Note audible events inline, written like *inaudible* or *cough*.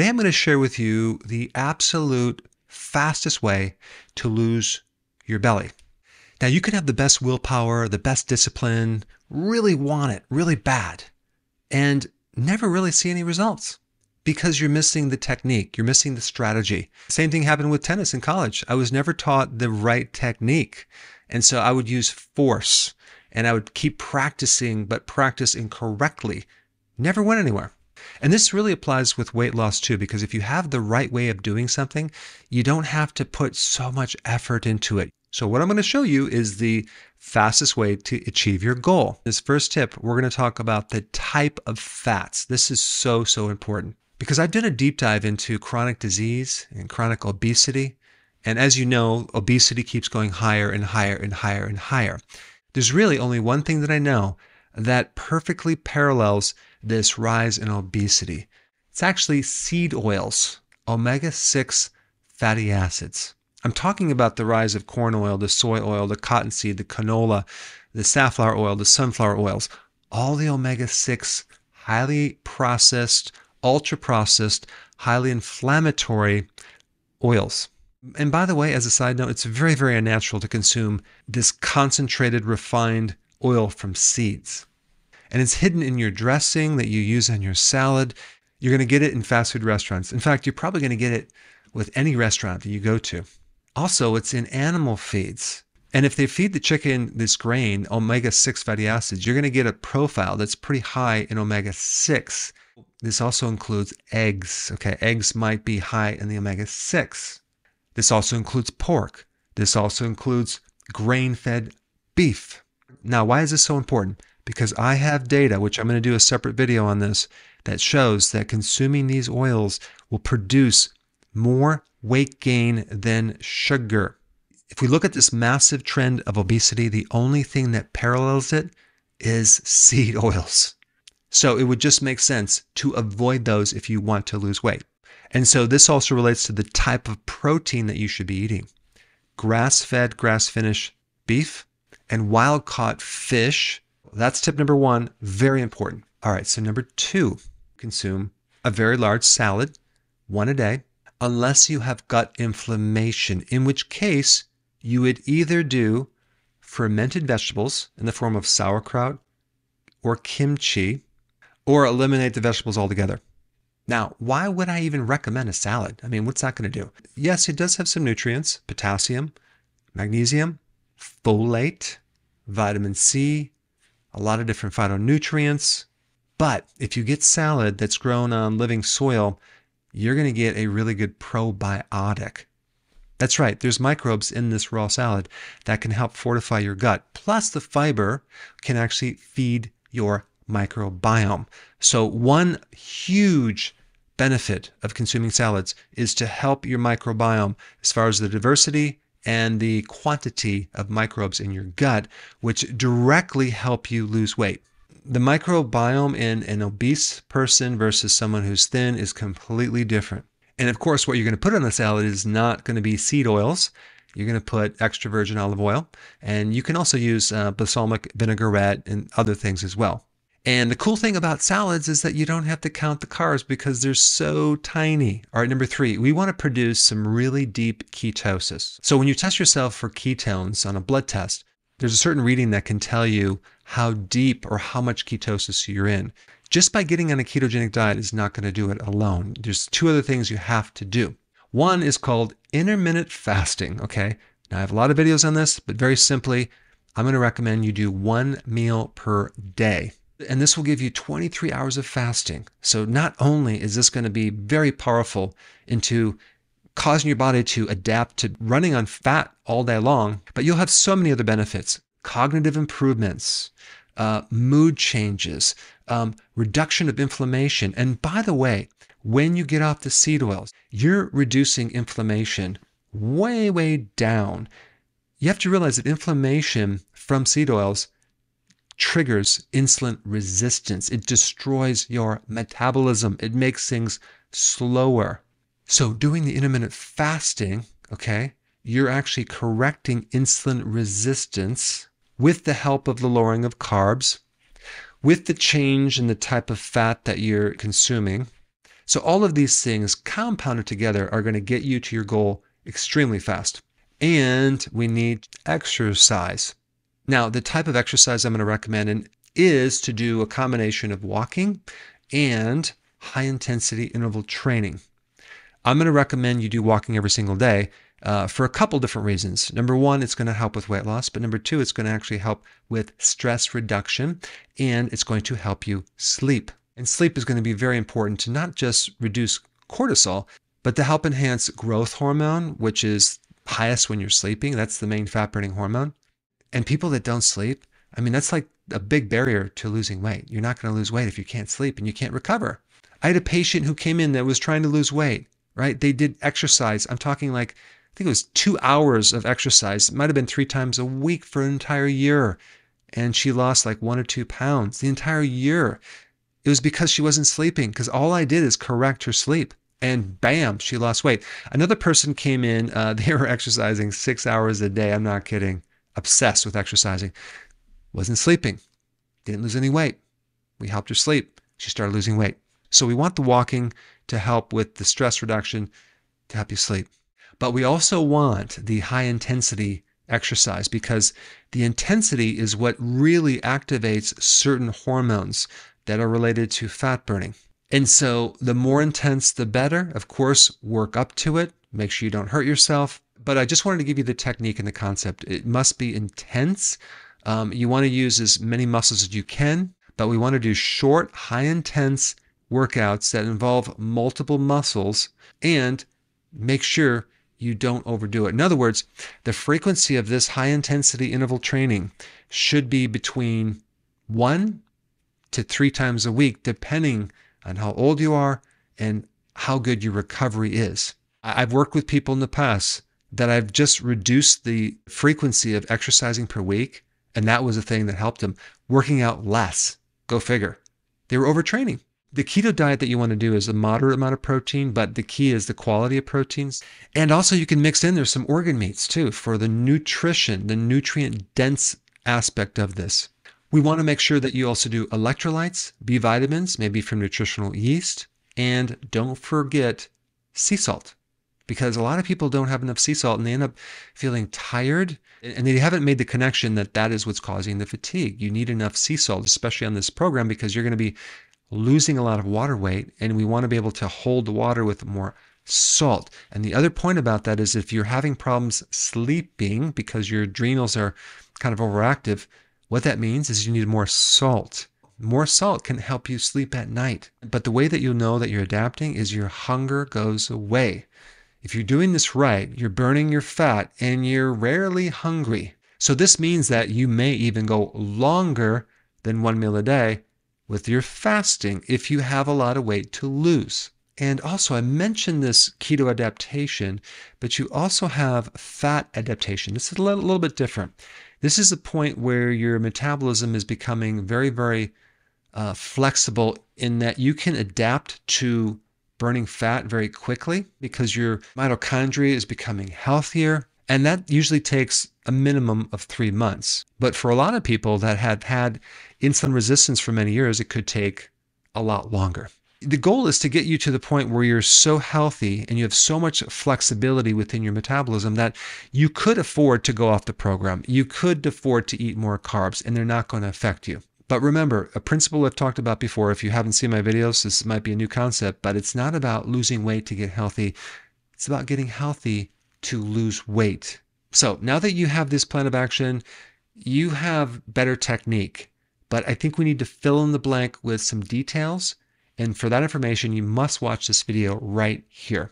Today I'm going to share with you the absolute fastest way to lose your belly. Now, you can have the best willpower, the best discipline, really want it really bad, and never really see any results because you're missing the technique, you're missing the strategy. Same thing happened with tennis in college. I was never taught the right technique. And so I would use force and I would keep practicing, but practice incorrectly. Never went anywhere. And this really applies with weight loss too, because if you have the right way of doing something, you don't have to put so much effort into it. So, what I'm going to show you is the fastest way to achieve your goal. This first tip, we're going to talk about the type of fats. This is so, so important because I've done a deep dive into chronic disease and chronic obesity. And as you know, obesity keeps going higher and higher and higher and higher. There's really only one thing that I know that perfectly parallels this rise in obesity. It's actually seed oils, omega 6 fatty acids. I'm talking about the rise of corn oil, the soy oil, the cottonseed, the canola, the safflower oil, the sunflower oils, all the omega 6 highly processed, ultra processed, highly inflammatory oils. And by the way, as a side note, it's very, very unnatural to consume this concentrated, refined oil from seeds and it's hidden in your dressing that you use on your salad. You're going to get it in fast food restaurants. In fact, you're probably going to get it with any restaurant that you go to. Also, it's in animal feeds. And if they feed the chicken this grain, omega 6 fatty acids, you're going to get a profile that's pretty high in omega 6. This also includes eggs. Okay, eggs might be high in the omega 6. This also includes pork. This also includes grain fed beef. Now, why is this so important? because I have data, which I'm going to do a separate video on this, that shows that consuming these oils will produce more weight gain than sugar. If we look at this massive trend of obesity, the only thing that parallels it is *laughs* seed oils. So it would just make sense to avoid those if you want to lose weight. And so this also relates to the type of protein that you should be eating. Grass fed, grass finished beef and wild caught fish that's tip number one, very important. All right, so number two, consume a very large salad, one a day, unless you have gut inflammation, in which case you would either do fermented vegetables in the form of sauerkraut or kimchi, or eliminate the vegetables altogether. Now, why would I even recommend a salad? I mean, what's that going to do? Yes, it does have some nutrients potassium, magnesium, folate, vitamin C, a lot of different phytonutrients. But if you get salad that's grown on living soil, you're going to get a really good probiotic. That's right, there's microbes in this raw salad that can help fortify your gut. Plus, the fiber can actually feed your microbiome. So, one huge benefit of consuming salads is to help your microbiome as far as the diversity and the quantity of microbes in your gut, which directly help you lose weight. The microbiome in an obese person versus someone who's thin is completely different. And of course, what you're going to put on the salad is not going to be seed oils. You're going to put extra virgin olive oil, and you can also use uh, balsamic vinaigrette and other things as well. And the cool thing about salads is that you don't have to count the carbs because they're so tiny. All right, number three, we want to produce some really deep ketosis. So when you test yourself for ketones on a blood test, there's a certain reading that can tell you how deep or how much ketosis you're in. Just by getting on a ketogenic diet is not going to do it alone. There's two other things you have to do. One is called intermittent fasting, okay? Now, I have a lot of videos on this, but very simply, I'm going to recommend you do one meal per day. And this will give you 23 hours of fasting. So not only is this going to be very powerful into causing your body to adapt to running on fat all day long, but you'll have so many other benefits cognitive improvements, uh, mood changes, um, reduction of inflammation. And by the way, when you get off the seed oils, you're reducing inflammation way, way down. You have to realize that inflammation from seed oils triggers insulin resistance. It destroys your metabolism. It makes things slower. So, doing the intermittent fasting, okay, you're actually correcting insulin resistance with the help of the lowering of carbs, with the change in the type of fat that you're consuming. So, all of these things compounded together are going to get you to your goal extremely fast. And we need exercise. Now, the type of exercise I'm going to recommend is to do a combination of walking and high intensity interval training. I'm going to recommend you do walking every single day uh, for a couple different reasons. Number one, it's going to help with weight loss, but number two, it's going to actually help with stress reduction and it's going to help you sleep. And sleep is going to be very important to not just reduce cortisol, but to help enhance growth hormone, which is highest when you're sleeping. That's the main fat burning hormone. And people that don't sleep, I mean, that's like a big barrier to losing weight. You're not going to lose weight if you can't sleep and you can't recover. I had a patient who came in that was trying to lose weight, right? They did exercise. I'm talking like, I think it was two hours of exercise. It might have been three times a week for an entire year. And she lost like one or two pounds the entire year. It was because she wasn't sleeping, because all I did is correct her sleep. And bam, she lost weight. Another person came in, uh, *laughs* they were exercising six hours a day. I'm not kidding obsessed with exercising, wasn't sleeping, didn't lose any weight. We helped her sleep. She started losing weight. So we want the walking to help with the stress reduction, to help you sleep. But we also want the high intensity exercise because the intensity is what really activates certain hormones that are related to fat burning. And so the more intense, the better. Of course, work up to it. Make sure you don't hurt yourself but I just wanted to give you the technique and the concept. It must be intense. Um, you want to use as many muscles as you can, but we want to do short, high intense workouts that involve multiple muscles and make sure you don't overdo it. In other words, the frequency of this high intensity interval training should be between one to three times a week, depending on how old you are and how good your recovery is. I've worked with people in the past that I've just reduced the frequency of exercising per week. And that was a thing that helped him. Working out less, go figure. They were overtraining. The keto diet that you want to do is a moderate amount of protein, but the key is the quality of proteins. And also, you can mix in there's some organ meats too for the nutrition, the nutrient dense aspect of this. We want to make sure that you also do electrolytes, B vitamins, maybe from nutritional yeast, and don't forget sea salt because a lot of people don't have enough sea salt and they end up feeling tired and they haven't made the connection that that is what's causing the fatigue. You need enough sea salt, especially on this program, because you're going to be losing a lot of water weight and we want to be able to hold the water with more salt. And the other point about that is if you're having problems sleeping because your adrenals are kind of overactive, what that means is you need more salt. More salt can help you sleep at night. But the way that you'll know that you're adapting is your hunger goes away. If you're doing this right, you're burning your fat and you're rarely hungry. So this means that you may even go longer than one meal a day with your fasting if you have a lot of weight to lose. And also, I mentioned this keto adaptation, but you also have fat adaptation. This is a little, little bit different. This is a point where your metabolism is becoming very, very uh, flexible in that you can adapt to burning fat very quickly because your mitochondria is becoming healthier. And that usually takes a minimum of three months. But for a lot of people that had had insulin resistance for many years, it could take a lot longer. The goal is to get you to the point where you're so healthy and you have so much flexibility within your metabolism that you could afford to go off the program. You could afford to eat more carbs and they're not going to affect you. But remember, a principle I've talked about before, if you haven't seen my videos, this might be a new concept, but it's not about losing weight to get healthy. It's about getting healthy to lose weight. So now that you have this plan of action, you have better technique. But I think we need to fill in the blank with some details. And for that information, you must watch this video right here.